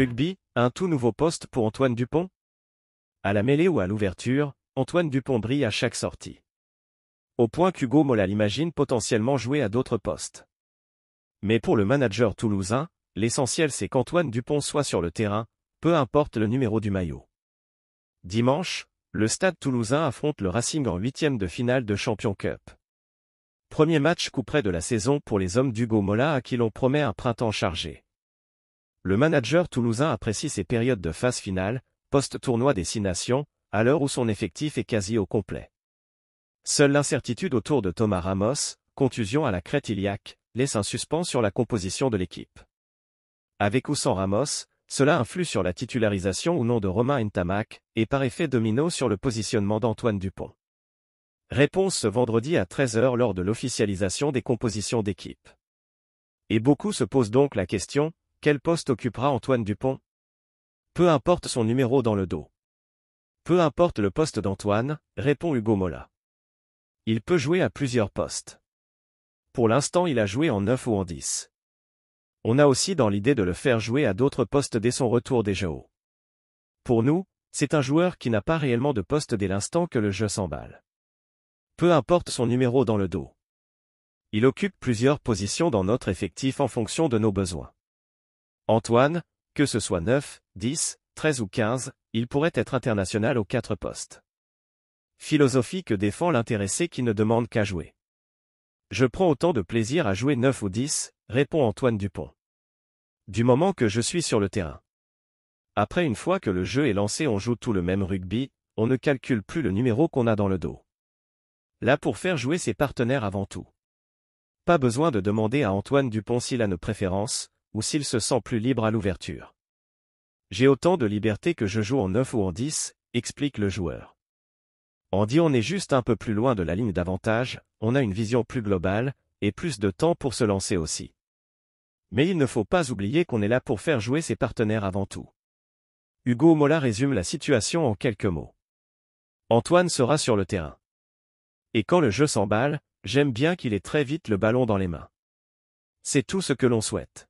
Rugby, un tout nouveau poste pour Antoine Dupont À la mêlée ou à l'ouverture, Antoine Dupont brille à chaque sortie. Au point qu'Hugo Mola l'imagine potentiellement jouer à d'autres postes. Mais pour le manager toulousain, l'essentiel c'est qu'Antoine Dupont soit sur le terrain, peu importe le numéro du maillot. Dimanche, le stade toulousain affronte le Racing en huitième de finale de Champion Cup. Premier match coup près de la saison pour les hommes d'Hugo Mola à qui l'on promet un printemps chargé. Le manager toulousain apprécie ces périodes de phase finale, post-tournoi des Six Nations, à l'heure où son effectif est quasi au complet. Seule l'incertitude autour de Thomas Ramos, contusion à la crête iliaque, laisse un suspens sur la composition de l'équipe. Avec ou sans Ramos, cela influe sur la titularisation ou non de Romain Ntamak, et par effet domino sur le positionnement d'Antoine Dupont. Réponse ce vendredi à 13h lors de l'officialisation des compositions d'équipe. Et beaucoup se posent donc la question, quel poste occupera Antoine Dupont Peu importe son numéro dans le dos. Peu importe le poste d'Antoine, répond Hugo Mola. Il peut jouer à plusieurs postes. Pour l'instant, il a joué en 9 ou en 10. On a aussi dans l'idée de le faire jouer à d'autres postes dès son retour des JO. Pour nous, c'est un joueur qui n'a pas réellement de poste dès l'instant que le jeu s'emballe. Peu importe son numéro dans le dos. Il occupe plusieurs positions dans notre effectif en fonction de nos besoins. Antoine, que ce soit 9, 10, 13 ou 15, il pourrait être international aux quatre postes. Philosophie que défend l'intéressé qui ne demande qu'à jouer. Je prends autant de plaisir à jouer 9 ou 10, répond Antoine Dupont. Du moment que je suis sur le terrain. Après une fois que le jeu est lancé, on joue tout le même rugby, on ne calcule plus le numéro qu'on a dans le dos. Là pour faire jouer ses partenaires avant tout. Pas besoin de demander à Antoine Dupont s'il a une préférence, ou s'il se sent plus libre à l'ouverture. J'ai autant de liberté que je joue en 9 ou en 10, explique le joueur. En dit on est juste un peu plus loin de la ligne d'avantage, on a une vision plus globale, et plus de temps pour se lancer aussi. Mais il ne faut pas oublier qu'on est là pour faire jouer ses partenaires avant tout. Hugo Mola résume la situation en quelques mots. Antoine sera sur le terrain. Et quand le jeu s'emballe, j'aime bien qu'il ait très vite le ballon dans les mains. C'est tout ce que l'on souhaite.